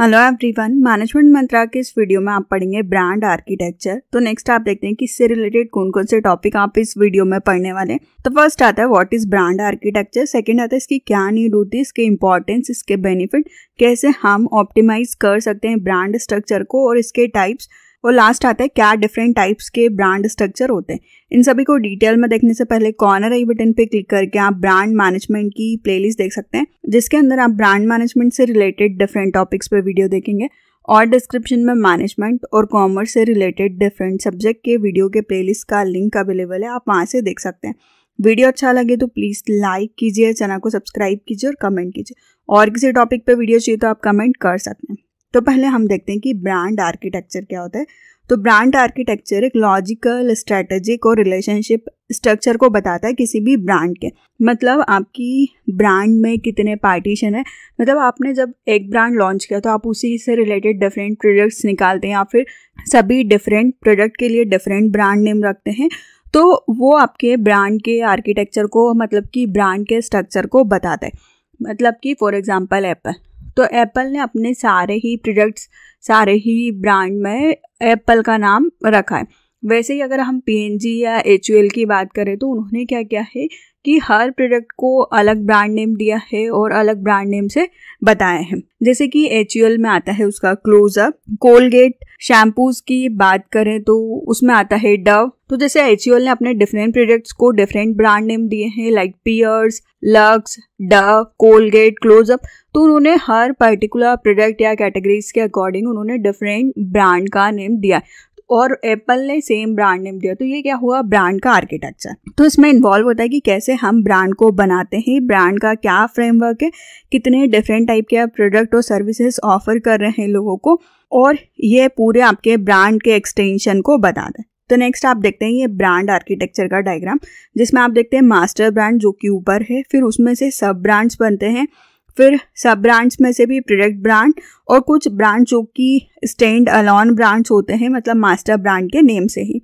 hello everyone management मंत्रा के इस video में आप पढ़ेंगे ब्रांड आर्किटेक्चर तो नेक्स्ट आप देखते हैं कि इससे रिलेटेड कौन कौन से टॉपिक आप इस वीडियो में पढ़ने वाले हैं तो फर्स्ट आता है what is brand architecture second आता है इसकी क्या नीड होती है इसके इंपॉर्टेंस इसके बेनिफिट कैसे हम ऑप्टिमाइज कर सकते हैं ब्रांड स्ट्रक्चर को और इसके टाइप्स और लास्ट आता है क्या डिफरेंट टाइप्स के ब्रांड स्ट्रक्चर होते हैं इन सभी को डिटेल में देखने से पहले कॉर्नर आई बटन पे क्लिक करके आप ब्रांड मैनेजमेंट की प्लेलिस्ट देख सकते हैं जिसके अंदर आप ब्रांड मैनेजमेंट से रिलेटेड डिफरेंट टॉपिक्स पर वीडियो देखेंगे और डिस्क्रिप्शन में मैनेजमेंट और कॉमर्स से रिलेटेड डिफरेंट सब्जेक्ट के वीडियो के प्लेलिस्ट का लिंक अवेलेबल है आप वहाँ से देख सकते हैं वीडियो अच्छा लगे तो प्लीज़ लाइक कीजिए चैनल को सब्सक्राइब कीजिए और कमेंट कीजिए और किसी टॉपिक पे वीडियो चाहिए तो आप कमेंट कर सकते हैं तो पहले हम देखते हैं कि ब्रांड आर्किटेक्चर क्या होता है तो ब्रांड आर्किटेक्चर एक लॉजिकल स्ट्रेटेजिक और रिलेशनशिप स्ट्रक्चर को बताता है किसी भी ब्रांड के मतलब आपकी ब्रांड में कितने पार्टीशन है मतलब आपने जब एक ब्रांड लॉन्च किया तो आप उसी से रिलेटेड डिफरेंट प्रोडक्ट्स निकालते हैं या फिर सभी डिफरेंट प्रोडक्ट के लिए डिफरेंट ब्रांड नेम रखते हैं तो वो आपके ब्रांड के आर्किटेक्चर को मतलब कि ब्रांड के स्ट्रक्चर को बताता है मतलब कि फॉर एग्जांपल एप्पल तो एप्पल ने अपने सारे ही प्रोडक्ट्स सारे ही ब्रांड में एप्पल का नाम रखा है वैसे ही अगर हम पी या एच की बात करें तो उन्होंने क्या किया है कि हर प्रोडक्ट को अलग ब्रांड नेम दिया है और अलग ब्रांड नेम से बताए हैं जैसे कि एच में आता है उसका क्लोजअप कोलगेट शैम्पूज की बात करें तो उसमें आता है डव तो जैसे एच ने अपने डिफरेंट प्रोडक्ट्स को डिफरेंट ब्रांड नेम दिए हैं like Pears Lux Dove Colgate Closeup तो उन्होंने हर पर्टिकुलर प्रोडक्ट या कैटेगरीज के अकॉर्डिंग उन्होंने डिफरेंट ब्रांड का नेम दिया और एप्पल ने सेम ब्रांड नेम दिया तो ये क्या हुआ ब्रांड का आर्किटेक्चर तो इसमें इन्वॉल्व होता है कि कैसे हम ब्रांड को बनाते हैं ब्रांड का क्या फ्रेमवर्क है कितने डिफरेंट टाइप के आप प्रोडक्ट और सर्विसेज ऑफर कर रहे हैं लोगों को और ये पूरे आपके ब्रांड के एक्सटेंशन को बता दें तो नेक्स्ट आप देखते हैं ये ब्रांड आर्किटेक्चर का डायग्राम जिसमें आप देखते हैं मास्टर ब्रांड जो कि ऊपर है फिर उसमें से सब ब्रांड्स बनते हैं फिर सब ब्रांड्स में से भी प्रोडक्ट ब्रांड और कुछ ब्रांड जो कि स्टैंड अलॉन ब्रांड्स होते हैं मतलब मास्टर ब्रांड के नेम से ही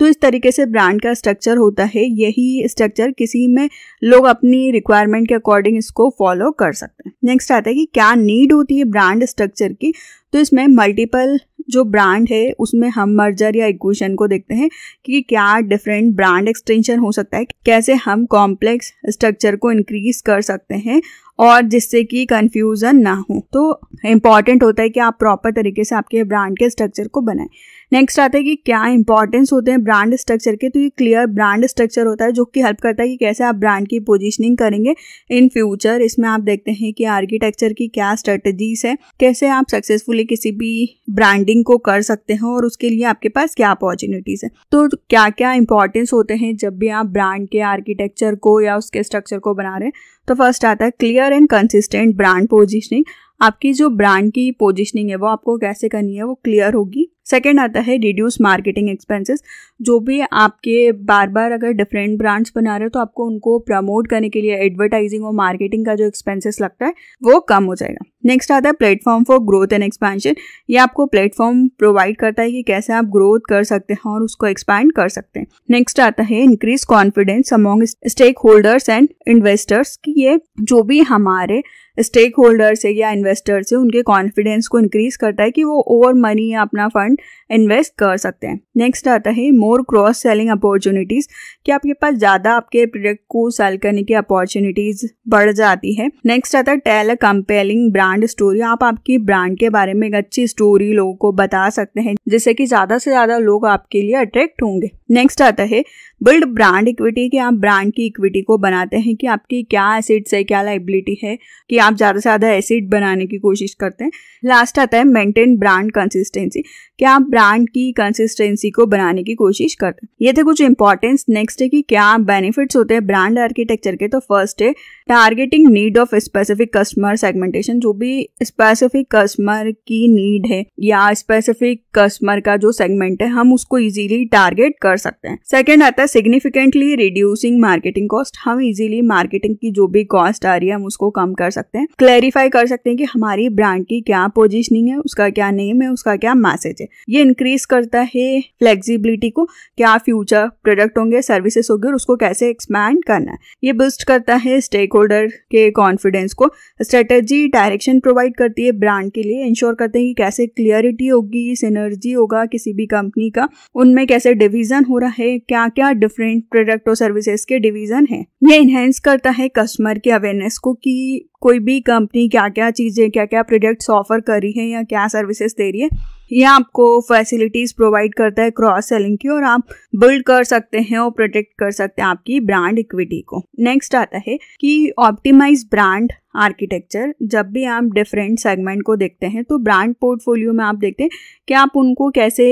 तो इस तरीके से ब्रांड का स्ट्रक्चर होता है यही स्ट्रक्चर किसी में लोग अपनी रिक्वायरमेंट के अकॉर्डिंग इसको फॉलो कर सकते हैं नेक्स्ट आता है कि क्या नीड होती है ब्रांड स्ट्रक्चर की तो इसमें मल्टीपल जो ब्रांड है उसमें हम मर्जर या इक्वेशन को देखते हैं कि क्या डिफरेंट ब्रांड एक्सटेंशन हो सकता है कैसे हम कॉम्प्लेक्स स्ट्रक्चर को इंक्रीज कर सकते हैं और जिससे कि कन्फ्यूज़न ना हो तो इम्पॉर्टेंट होता है कि आप प्रॉपर तरीके से आपके ब्रांड के स्ट्रक्चर को बनाएं नेक्स्ट आता है कि क्या इंपॉर्टेंस होते हैं ब्रांड स्ट्रक्चर के तो ये क्लियर ब्रांड स्ट्रक्चर होता है जो कि हेल्प करता है कि कैसे आप ब्रांड की पोजिशनिंग करेंगे इन फ्यूचर इसमें आप देखते हैं कि आर्किटेक्चर की क्या स्ट्रेटजीज है कैसे आप सक्सेसफुली किसी भी ब्रांडिंग को कर सकते हैं और उसके लिए आपके पास क्या अपॉर्चुनिटीज है तो क्या क्या इंपॉर्टेंस होते हैं जब भी आप ब्रांड के आर्किटेक्चर को या उसके स्ट्रक्चर को बना रहे हैं तो फर्स्ट आता है clear and consistent brand positioning आपकी जो ब्रांड की पोजिशनिंग है वो आपको कैसे करनी है वो क्लियर होगी सेकेंड आता है रिड्यूस मार्केटिंग एक्सपेंसेस जो भी आपके बार बार अगर डिफरेंट ब्रांड्स बना रहे हो तो आपको उनको प्रमोट करने के लिए एडवर्टाइजिंग और मार्केटिंग का जो एक्सपेंसेस लगता है वो कम हो जाएगा नेक्स्ट आता है platform for growth and expansion ये आपको प्लेटफॉर्म प्रोवाइड करता है कि कैसे आप ग्रोथ कर सकते हैं और उसको एक्सपैंड कर सकते हैं नेक्स्ट आता है increase confidence among stakeholders and investors कि ये जो भी हमारे स्टेक होल्डर्स है या इन्वेस्टर्स है उनके कॉन्फिडेंस को इंक्रीज करता है कि वो ओवर मनी या अपना फंड इन्वेस्ट कर सकते हैं नेक्स्ट आता है मोर क्रॉस सेलिंग अपॉर्चुनिटीज़ कि आपके पास ज़्यादा आपके प्रोडक्ट को सेल करने की अपॉर्चुनिटीज़ बढ़ जाती है नेक्स्ट आता है टेल कंपेलिंग ब्रांड स्टोरी आप आपकी ब्रांड के बारे में एक अच्छी स्टोरी लोगों को बता सकते हैं जिससे कि ज़्यादा से ज़्यादा लोग आपके लिए अट्रैक्ट होंगे नेक्स्ट आता है बिल्ड ब्रांड इक्विटी कि आप ब्रांड की इक्विटी को बनाते हैं कि आपकी क्या एसिड्स है क्या लाइबिलिटी है कि आप ज़्यादा से ज़्यादा एसिड बनाने की कोशिश करते हैं लास्ट आता है मेंटेन ब्रांड कंसिस्टेंसी क्या आप ब्रांड की कंसिस्टेंसी को बनाने की कोशिश करते हैं ये थे कुछ इंपॉर्टेंस नेक्स्ट है कि क्या बेनिफिट्स होते हैं ब्रांड आर्किटेक्चर के तो फर्स्ट है targeting need of specific customer segmentation जो भी स्पेसिफिक कस्टमर की नीड है या स्पेसिफिक कस्टमर का जो सेगमेंट है हम उसको इजीली टारगेट कर सकते हैं सेकेंड आता है सिग्निफिकेंटली रिड्यूसिंग मार्केटिंग कॉस्ट हम इजीली मार्केटिंग की जो भी कॉस्ट आ रही है हम उसको कम कर सकते हैं क्लैरिफाई कर सकते हैं कि हमारी ब्रांड की क्या पोजिशनिंग है उसका क्या नेम है उसका क्या मैसेज है ये इंक्रीज करता है फ्लेक्सिबिलिटी को क्या फ्यूचर प्रोडक्ट होंगे सर्विसेस होगी और उसको कैसे एक्सपैंड करना है ये बूस्ट करता है स्टेक होल्डर के कॉन्फिडेंस को स्ट्रेटेजी डायरेक्शन प्रोवाइड करती है ब्रांड के लिए इंश्योर करते हैं कि कैसे क्लियरिटी होगी सिनर्जी होगा किसी भी कंपनी का उनमें कैसे डिविजन हो रहा है क्या क्या डिफरेंट प्रोडक्ट और सर्विसेज के डिवीजन है ये इनहेंस करता है कस्टमर के अवेयरनेस को कि कोई भी कंपनी क्या क्या चीज़ें क्या क्या प्रोडक्ट्स ऑफर कर रही है या क्या सर्विसेज दे रही है ये आपको फैसिलिटीज़ प्रोवाइड करता है क्रॉस सेलिंग की और आप बिल्ड कर सकते हैं और प्रोटेक्ट कर सकते हैं आपकी ब्रांड इक्विटी को नेक्स्ट आता है कि ऑप्टिमाइज ब्रांड आर्किटेक्चर जब भी आप डिफरेंट सेगमेंट को देखते हैं तो ब्रांड पोर्टफोलियो में आप देखते हैं कि आप उनको कैसे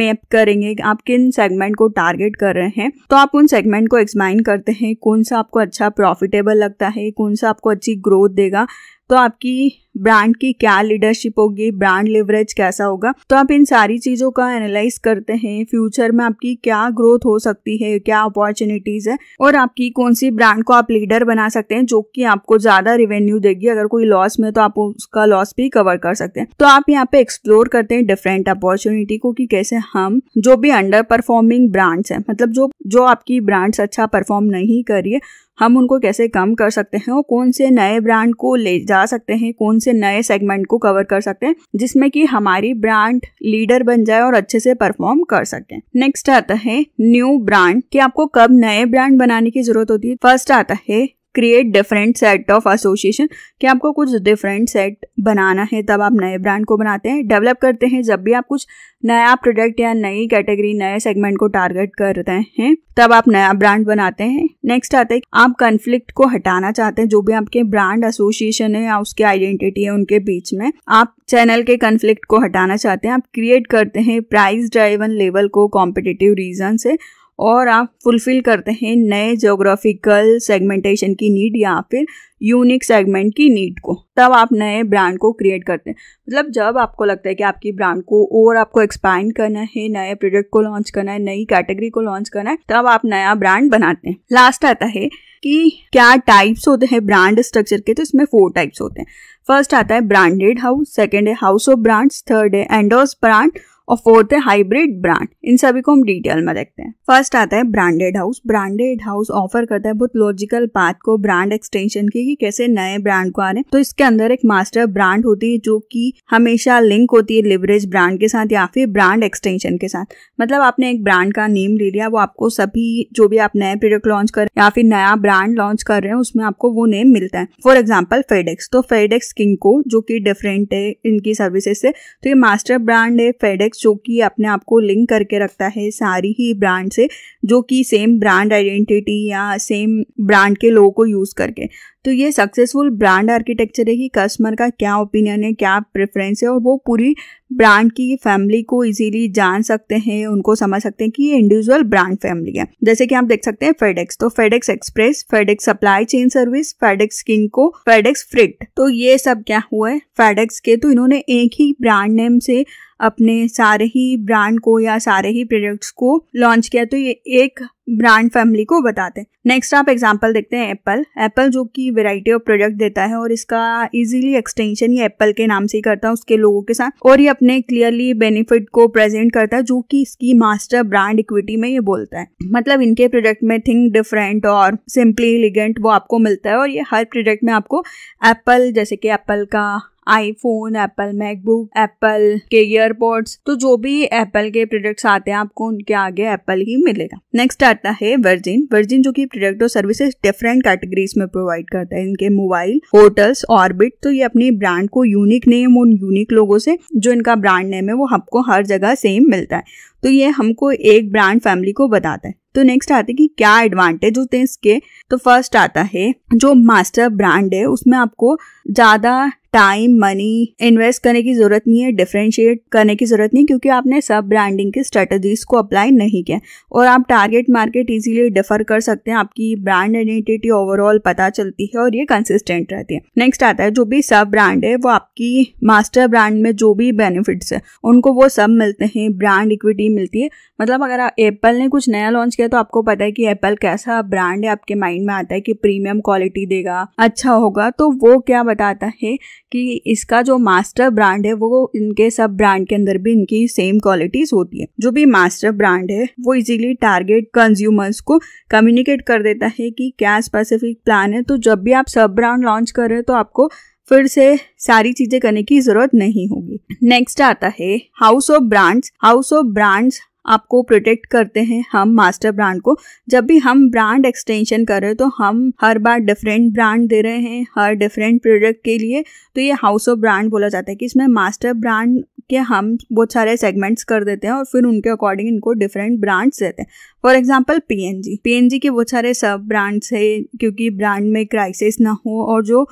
मैप करेंगे आप किन सेगमेंट को टारगेट कर रहे हैं तो आप उन सेगमेंट को एक्सप्लाइन करते हैं कौन सा आपको अच्छा प्रॉफिटेबल लगता है कौन सा आपको अच्छी ग्रोथ देगा तो आपकी ब्रांड की क्या लीडरशिप होगी ब्रांड लिवरेज कैसा होगा तो आप इन सारी चीज़ों का एनालाइज करते हैं फ्यूचर में आपकी क्या ग्रोथ हो सकती है क्या अपॉर्चुनिटीज़ है और आपकी कौन सी ब्रांड को आप लीडर बना सकते हैं जो कि आपको ज़्यादा रिवेन्यू देगी अगर कोई लॉस में तो आप उसका लॉस भी कवर कर सकते हैं तो आप यहाँ पे एक्सप्लोर करते हैं डिफरेंट अपॉर्चुनिटी को कि कैसे हम जो भी अंडर परफॉर्मिंग ब्रांड्स है मतलब जो जो आपकी ब्रांड्स अच्छा परफॉर्म नहीं कर रही है हम उनको कैसे कम कर सकते हैं और कौन से नए ब्रांड को ले जा सकते हैं कौन से नए सेगमेंट को कवर कर सकते हैं जिसमें कि हमारी ब्रांड लीडर बन जाए और अच्छे से परफॉर्म कर सकें नेक्स्ट आता है न्यू ब्रांड कि आपको कब नए ब्रांड बनाने की जरूरत होती है फर्स्ट आता है create different set of association कि आपको कुछ डिफरेंट सेट बनाना है तब आप नए ब्रांड को बनाते हैं डेवलप करते हैं जब भी आप कुछ नया प्रोडक्ट या नई कैटेगरी नए सेगमेंट को टारगेट करते हैं तब आप नया ब्रांड बनाते हैं नेक्स्ट आता है आप कन्फ्लिक्ट को हटाना चाहते हैं जो भी आपके ब्रांड एसोसिएशन है या उसकी आइडेंटिटी है उनके बीच में आप चैनल के कन्फ्लिक्ट को हटाना चाहते हैं आप क्रिएट करते हैं प्राइस ड्राइवन लेवल को कॉम्पिटिटिव रीजन से और आप फुलफिल करते हैं नए जोग्राफिकल सेगमेंटेशन की नीड या फिर यूनिक सेगमेंट की नीड को तब आप नए ब्रांड को क्रिएट करते हैं मतलब जब आपको लगता है कि आपकी ब्रांड को और आपको एक्सपैंड करना है नए प्रोडक्ट को लॉन्च करना है नई कैटेगरी को लॉन्च करना है तब आप नया ब्रांड बनाते हैं लास्ट आता है कि क्या टाइप्स होते हैं ब्रांड स्ट्रक्चर के तो इसमें फोर टाइप्स होते हैं फर्स्ट आता है ब्रांडेड हाउस सेकेंड है हाउस ऑफ ब्रांड्स थर्ड है एंडोस ब्रांड और फोर्थ है हाइब्रिड ब्रांड इन सभी को हम डिटेल में देखते हैं फर्स्ट आता है branded house branded house offer करता है बहुत लॉजिकल पाथ को ब्रांड एक्सटेंशन की कि कैसे नए ब्रांड को आ रहे हैं तो इसके अंदर एक मास्टर ब्रांड होती है जो कि हमेशा लिंक होती है लिवरेज ब्रांड के साथ या फिर ब्रांड एक्सटेंशन के साथ मतलब आपने एक ब्रांड का नेम ले लिया वो आपको सभी जो भी आप नए प्रोडक्ट लॉन्च कर या फिर नया ब्रांड लॉन्च कर रहे हैं उसमें आपको वो नेम मिलता है फॉर एग्जाम्पल फेडेक्स तो फेडेक्स किंग को जो कि डिफरेंट है इनकी सर्विसेज से तो ये मास्टर ब्रांड है फेडेक्स प्रोडक्ट्स जो कि अपने आप को लिंक करके रखता है सारी ही ब्रांड से जो कि सेम ब्रांड आइडेंटिटी या सेम ब्रांड के लोगों को यूज़ करके तो ये सक्सेसफुल ब्रांड आर्किटेक्चर है कि कस्टमर का क्या ओपिनियन है क्या प्रेफरेंस है और वो पूरी ब्रांड की फैमिली को इजीली जान सकते हैं उनको समझ सकते हैं कि ये इंडिविजुअल ब्रांड फैमिली है जैसे कि आप देख सकते हैं फेडेक्स तो FedEx express FedEx supply chain service FedEx king को फेडेक्स फ्रिट तो ये सब क्या हुआ है फेडेक्स के तो इन्होंने एक ही ब्रांड नेम से अपने सारे ही ब्रांड को या सारे ही प्रोडक्ट्स को लॉन्च किया तो ये एक ब्रांड फैमिली को बताते हैं नेक्स्ट आप एग्जांपल देखते हैं एप्पल एप्पल जो कि वैरायटी ऑफ प्रोडक्ट देता है और इसका इजीली एक्सटेंशन ये एप्पल के नाम से ही करता है उसके लोगों के साथ और ये अपने क्लियरली बेनिफिट को प्रेजेंट करता है जो कि इसकी मास्टर ब्रांड इक्विटी में ये बोलता है मतलब इनके प्रोडक्ट में थिंक डिफरेंट और सिंपली एलिगेंट वो आपको मिलता है और ये हर प्रोडक्ट में आपको एप्पल जैसे कि एप्पल का आईफोन एप्पल मैकबुक एप्पल के ईयरबोड्स तो जो भी एप्पल के प्रोडक्ट्स आते हैं आपको उनके आगे एप्पल ही मिलेगा नेक्स्ट आता है वर्जिन वर्जिन जो कि प्रोडक्ट और सर्विसेज डिफरेंट कैटेगरीज में प्रोवाइड करता है इनके मोबाइल होटल्स ऑर्बिट तो ये अपने ब्रांड को यूनिक नेम उन यूनिक लोगों से जो इनका ब्रांड नेम है वो आपको हर जगह सेम मिलता है तो ये हमको एक ब्रांड फैमिली को बताता है तो नेक्स्ट आते हैं कि क्या एडवांटेज होते हैं इसके तो फर्स्ट आता है जो मास्टर ब्रांड है उसमें आपको ज़्यादा टाइम मनी इन्वेस्ट करने की ज़रूरत नहीं है डिफ्रेंशिएट करने की ज़रूरत नहीं क्योंकि आपने सब ब्रांडिंग की स्ट्रेटजीज को अप्लाई नहीं किया और आप टारगेट मार्केट इजीली डिफर कर सकते हैं आपकी ब्रांड आइडेंटिटी ओवरऑल पता चलती है और ये कंसिस्टेंट रहती है नेक्स्ट आता है जो भी सब ब्रांड है वो आपकी मास्टर ब्रांड में जो भी बेनिफिट्स है उनको वो सब मिलते हैं ब्रांड इक्विटी ही मिलती है मतलब अगर आप एप्पल ने कुछ नया लॉन्च किया तो आपको पता है कि एप्पल कैसा ब्रांड है आपके माइंड में आता है कि प्रीमियम क्वालिटी देगा अच्छा होगा तो वो क्या बताता है कि इसका जो मास्टर ब्रांड है वो इनके सब ब्रांड के अंदर भी इनकी सेम क्वालिटीज होती है जो भी मास्टर ब्रांड है वो इजीली टारगेट कंज्यूमर्स को कम्युनिकेट कर देता है कि क्या स्पेसिफिक प्लान है तो जब भी आप सब ब्रांड लॉन्च कर रहे हो तो आपको फिर से सारी चीजें करने की जरूरत नहीं होगी नेक्स्ट आता है house of brands house of brands आपको प्रोटेक्ट करते हैं हम मास्टर ब्रांड को जब भी हम ब्रांड एक्सटेंशन कर रहे हैं तो हम हर बार डिफरेंट ब्रांड दे रहे हैं हर डिफरेंट प्रोडक्ट के लिए तो ये हाउस ऑफ ब्रांड बोला जाता है कि इसमें मास्टर ब्रांड के हम बहुत सारे सेगमेंट्स कर देते हैं और फिर उनके अकॉर्डिंग इनको डिफरेंट ब्रांड्स देते हैं for example P N G P N G के बहुत सारे सब ब्रांड्स है क्योंकि ब्रांड में क्राइसिस ना हो और जो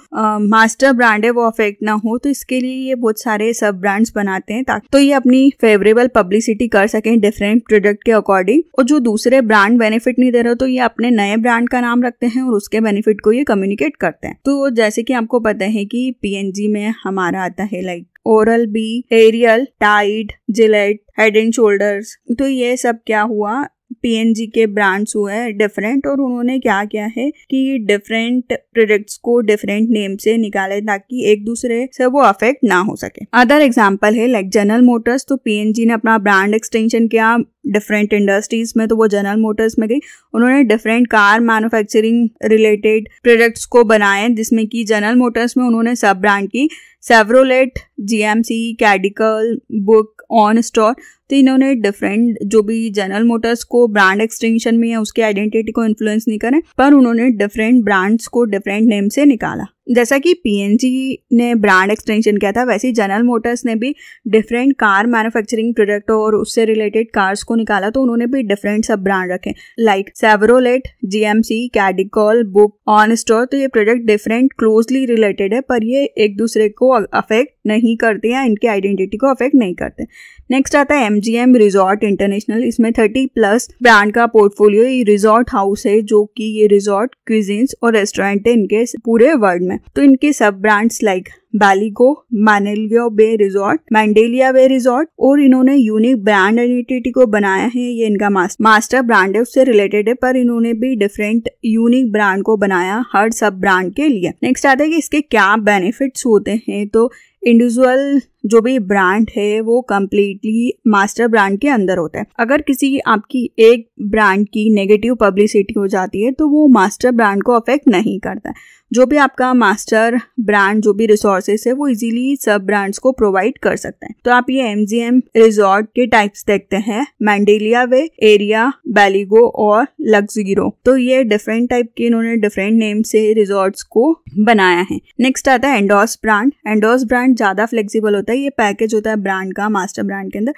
मास्टर ब्रांड है वो अफेक्ट ना हो तो इसके लिए ये बहुत सारे सब ब्रांड्स बनाते हैं ताकि तो ये अपनी फेवरेबल पब्लिसिटी कर सकें डिफरेंट प्रोडक्ट के अकॉर्डिंग और जो दूसरे ब्रांड बेनिफिट नहीं दे रहे तो ये अपने नए ब्रांड का नाम रखते हैं और उसके बेनिफिट को ये कम्युनिकेट करते हैं तो जैसे कि आपको पता है कि पी में हमारा आता है like Oral B Ariel Tide Gillette Head and Shoulders तो ये सब क्या हुआ पीएनजी के ब्रांड्स हुए हैं डिफरेंट और उन्होंने क्या किया है कि डिफरेंट प्रोडक्ट्स को डिफरेंट नेम से निकाले ताकि एक दूसरे से वो अफेक्ट ना हो सके अदर एग्जाम्पल है लाइक जनरल मोटर्स तो पीएनजी ने अपना ब्रांड एक्सटेंशन किया डिफरेंट इंडस्ट्रीज में तो वो जनरल मोटर्स में गई उन्होंने different car manufacturing related products को बनाए जिसमें कि जनरल मोटर्स में उन्होंने सब ब्रांड की Chevrolet GMC Cadillac Buick OnStar तो इन्होंने डिफरेंट जो भी जनरल मोटर्स को ब्रांड एक्सटेंशन में है उसकी आइडेंटिटी को इन्फ्लुएंस नहीं करें पर उन्होंने डिफरेंट ब्रांड्स को डिफरेंट नेम से निकाला जैसा कि पीएनजी ने ब्रांड एक्सटेंशन किया था वैसे ही जनरल मोटर्स ने भी डिफरेंट कार मैन्युफैक्चरिंग प्रोडक्ट और उससे रिलेटेड कार्स को निकाला तो उन्होंने भी डिफरेंट सब ब्रांड रखे like Chevrolet GMC Cadillac Buick OnStar तो ये प्रोडक्ट डिफरेंट क्लोजली रिलेटेड है पर ये एक दूसरे को अफेक्ट नहीं करते या इनकी आइडेंटिटी को अफेक्ट नहीं करते नेक्स्ट आता है M G M resort international इसमें थर्टी प्लस ब्रांड का पोर्टफोलियो ये रिजॉर्ट हाउस है जो कि ये रिजॉर्ट क्विजिन्स और रेस्टोरेंट है इनके पूरे वर्ल्ड में तो इनके सब brands like Bellagio Mandalay bay resort Mandalay bay resort और इन्होंने यूनिक ब्रांड आइडेंटिटी को बनाया है ये इनका मास्टर मास्टर ब्रांड है उससे रिलेटेड है पर इन्होंने भी डिफरेंट यूनिक ब्रांड को बनाया हर सब ब्रांड के लिए नेक्स्ट आता है कि इसके क्या बेनिफिट्स होते हैं तो इंडिविजुअल जो भी ब्रांड है वो कम्प्लीटली मास्टर ब्रांड के अंदर होता है अगर किसी आपकी एक ब्रांड की नेगेटिव पब्लिसिटी हो जाती है तो वो मास्टर ब्रांड को अफेक्ट नहीं करता है जो भी आपका मास्टर ब्रांड जो भी रिसोर्सेस है वो इजीली सब ब्रांड्स को प्रोवाइड कर सकते हैं तो आप ये एम जी एम रिजॉर्ट के टाइप्स देखते हैं मैंडेलिया वे एरिया बैलीगो और लग्जीरो तो ये डिफरेंट टाइप के इन्होंने डिफरेंट नेम से रिजॉर्ट्स को बनाया है नेक्स्ट आता है एंडोस ब्रांड एंडोस ब्रांड ज्यादा फ्लेक्सिबल होता है है ये पैकेज होता है ब्रांड का मास्टर ब्रांड के अंदर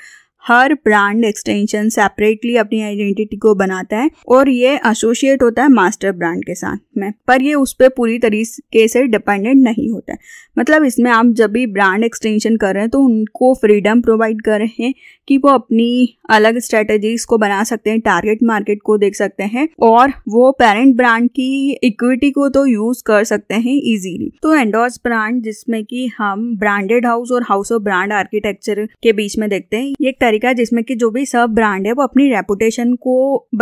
हर ब्रांड एक्सटेंशन सेपरेटली अपनी आइडेंटिटी को बनाता है और ये एसोसिएट होता है मास्टर ब्रांड के साथ में पर ये उस पर पूरी तरीके से डिपेंडेंट नहीं होता है मतलब इसमें आप जब भी ब्रांड एक्सटेंशन कर रहे हैं तो उनको फ्रीडम प्रोवाइड कर रहे हैं कि वो अपनी अलग स्ट्रेटजीज को बना सकते हैं टारगेट मार्केट को देख सकते हैं और वो पेरेंट ब्रांड की इक्विटी को तो यूज कर सकते हैं इजीली तो एंडोर्स ब्रांड जिसमें कि हम ब्रांडेड हाउस और हाउस ऑफ ब्रांड आर्किटेक्चर के बीच में देखते हैं ये एक तरीका है जिसमें कि जो भी सब ब्रांड है वो अपनी रेपुटेशन को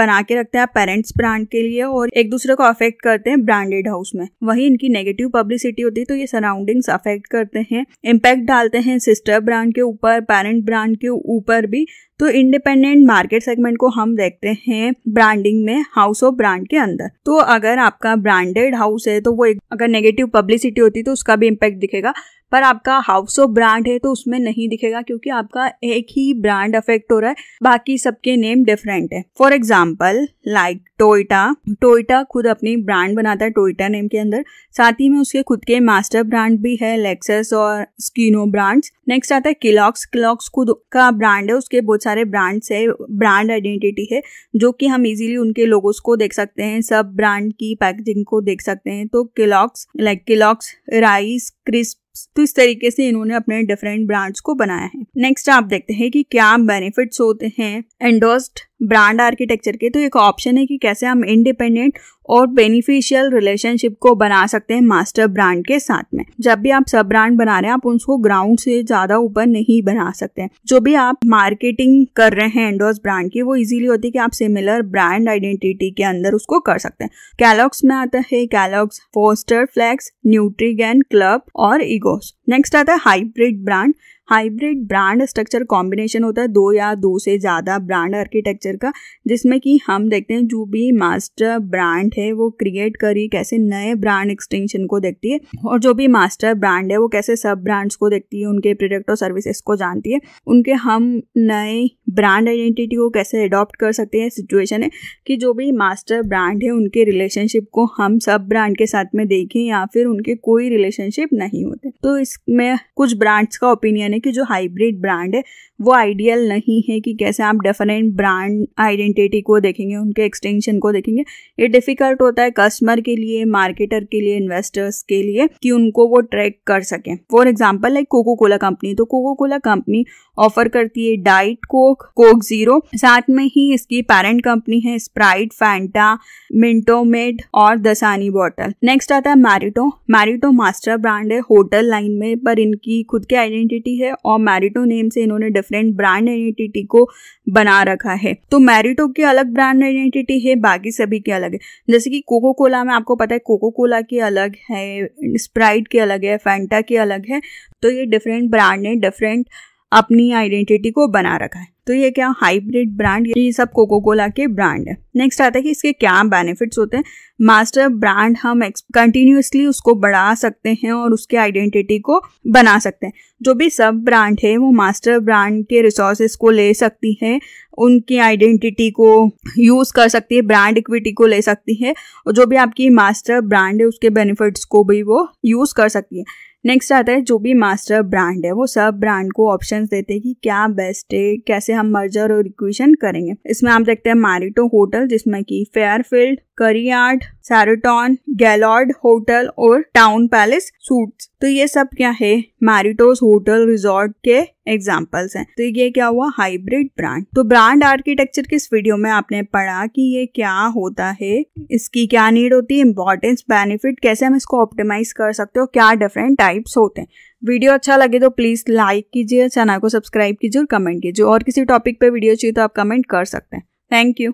बना के रखते हैं पेरेंट्स ब्रांड के लिए और एक दूसरे को अफेक्ट करते हैं ब्रांडेड हाउस में वही इनकी नेगेटिव पब्लिसिटी होती है तो ये सराउंडिंग्स अफेक्ट करते हैं इम्पैक्ट डालते हैं सिस्टर ब्रांड के ऊपर पेरेंट ब्रांड के ऊपर भी तो इंडिपेंडेंट मार्केट सेगमेंट को हम देखते हैं ब्रांडिंग में हाउस ऑफ ब्रांड के अंदर तो अगर आपका ब्रांडेड हाउस है तो वो एक अगर नेगेटिव पब्लिसिटी होती तो उसका भी इम्पैक्ट दिखेगा पर आपका हाउस ऑफ ब्रांड है तो उसमें नहीं दिखेगा क्योंकि आपका एक ही ब्रांड अफेक्ट हो रहा है बाकी सबके नेम डिफरेंट है for example like Toyota Toyota खुद अपनी ब्रांड बनाता है टोयटा नेम के अंदर साथ ही में उसके खुद के मास्टर ब्रांड भी है लेक्सेस और स्कीनो ब्रांड्स नेक्स्ट आता है किलॉक्स किलॉक्स खुद का ब्रांड है उसके बहुत सारे ब्रांड्स है ब्रांड आइडेंटिटी है जो कि हम इजीली उनके लोगोस को देख सकते हैं सब ब्रांड की पैकेजिंग को देख सकते हैं तो Kellogg's like Kellogg's rice crisp तो इस तरीके से इन्होंने अपने डिफरेंट ब्रांड्स को बनाया है नेक्स्ट आप देखते हैं कि क्या बेनिफिट्स होते हैं एंडोस्ड ब्रांड आर्किटेक्चर के तो एक ऑप्शन है कि कैसे हम इंडिपेंडेंट और बेनिफिशियल रिलेशनशिप को बना सकते हैं मास्टर ब्रांड के साथ में जब भी आप सब ब्रांड बना रहे हैं आप उसको ग्राउंड से ज़्यादा ऊपर नहीं बना सकते हैं जो भी आप मार्केटिंग कर रहे हैं एंडोर्स ब्रांड की वो इजीली होती है कि आप सिमिलर ब्रांड आइडेंटिटी के अंदर उसको कर सकते हैं कैलॉग्स में आता है Kellogg's frosted flakes Nutrigrain club और इगोस नेक्स्ट आता है hybrid brand hybrid brand structure combination होता है दो या दो से ज़्यादा ब्रांड आर्किटेक्चर का जिसमें कि हम देखते हैं जो भी मास्टर ब्रांड है वो क्रिएट करी कैसे नए ब्रांड एक्सटेंशन को देखती है और जो भी मास्टर ब्रांड है वो कैसे सब ब्रांड्स को देखती है उनके प्रोडक्ट और सर्विसेज को जानती है उनके हम नए ब्रांड आइडेंटिटी को कैसे अडॉप्ट कर सकते हैं सिचुएशन है कि जो भी मास्टर ब्रांड है उनके रिलेशनशिप को हम सब ब्रांड के साथ में देखें या फिर उनके कोई रिलेशनशिप नहीं होते तो इसमें कुछ ब्रांड्स का ओपिनियन है कि जो हाइब्रिड ब्रांड है वो आइडियल नहीं है कि कैसे आप डिफरेंट ब्रांड आइडेंटिटी को देखेंगे उनके एक्सटेंशन को देखेंगे ये डिफ़िकल्ट होता है कस्टमर के लिए मार्केटर के लिए इन्वेस्टर्स के लिए कि उनको वो ट्रैक कर सकें for example like Coca Cola company तो कोको कोला कंपनी ऑफर करती है डाइट कोक कोक जीरो साथ में ही इसकी पेरेंट कंपनी है स्प्राइट फैंटा मिंटोमेड और दसानी बॉटल नेक्स्ट आता है मैरिटो मैरिटो मास्टर ब्रांड है होटल लाइन में पर इनकी खुद की आइडेंटिटी है है और मैरिटो नेम से इन्होंने डिफरेंट ब्रांड आइडेंटिटी को बना रखा है तो मैरिटो की अलग ब्रांड आइडेंटिटी है बाकी सभी के अलग है जैसे कि कोको कोला में आपको पता है कोको कोला की अलग है स्प्राइट की अलग है फैंटा की अलग है तो ये डिफरेंट ब्रांड है डिफरेंट अपनी आइडेंटिटी को बना रखा है तो ये क्या हाइब्रिड ब्रांड ये सब कोको कोला के ब्रांड है नेक्स्ट आता है कि इसके क्या बेनिफिट्स होते हैं मास्टर ब्रांड हम कंटिन्यूसली उसको बढ़ा सकते हैं और उसके आइडेंटिटी को बना सकते हैं जो भी सब ब्रांड है वो मास्टर ब्रांड के रिसोर्सेज को ले सकती है उनकी आइडेंटिटी को यूज़ कर सकती है ब्रांड इक्विटी को ले सकती है और जो भी आपकी मास्टर ब्रांड है उसके बेनिफिट्स को भी वो यूज़ कर सकती है नेक्स्ट आता है जो भी मास्टर ब्रांड है वो सब ब्रांड को ऑप्शन देते हैं कि क्या बेस्ट है कैसे हम मर्जर और इक्वेशन करेंगे इसमें आप देखते हैं मारिटो होटल जिसमें कि Fairfield Courtyard Sheraton Gaylord hotel और टाउन पैलेस सूट्स तो ये सब क्या है मैरिटोस होटल रिजॉर्ट के एग्जाम्पल्स हैं तो ये क्या हुआ हाइब्रिड ब्रांड तो ब्रांड आर्किटेक्चर के इस वीडियो में आपने पढ़ा कि ये क्या होता है इसकी क्या नीड होती है इम्पोर्टेंस बेनिफिट कैसे हम इसको ऑप्टिमाइज कर सकते हो क्या डिफरेंट टाइप्स होते हैं वीडियो अच्छा लगे तो प्लीज़ लाइक कीजिए चैनल को सब्सक्राइब कीजिए और कमेंट कीजिए और किसी टॉपिक पे वीडियो चाहिए तो आप कमेंट कर सकते हैं थैंक यू